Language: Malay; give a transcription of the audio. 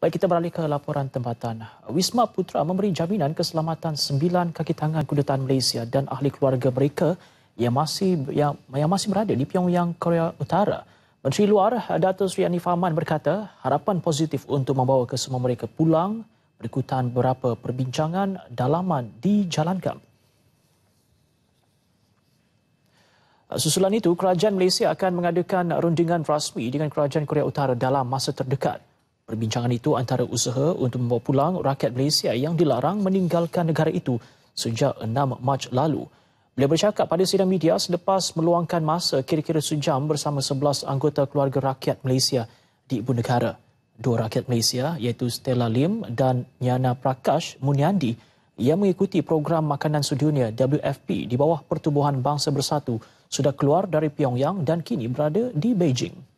Baik kita beralih ke laporan tempatan. Wisma Putra memberi jaminan keselamatan sembilan kaki tangan kudutan Malaysia dan ahli keluarga mereka yang masih yang, yang masih berada di Pyongyang, Korea Utara. Menteri Luar Datuk Sri Anif Aman berkata harapan positif untuk membawa ke semua mereka pulang berikutan beberapa perbincangan dalaman dijalankan. Jalan Susulan itu, Kerajaan Malaysia akan mengadakan rundingan rasmi dengan Kerajaan Korea Utara dalam masa terdekat. Perbincangan itu antara usaha untuk membawa pulang rakyat Malaysia yang dilarang meninggalkan negara itu sejak 6 Mac lalu. Beliau bercakap pada sidang media selepas meluangkan masa kira-kira sejam bersama 11 anggota keluarga rakyat Malaysia di Ibu Negara. Dua rakyat Malaysia iaitu Stella Lim dan Nyana Prakash Munyandi yang mengikuti program makanan sedunia WFP di bawah Pertubuhan Bangsa Bersatu sudah keluar dari Pyongyang dan kini berada di Beijing.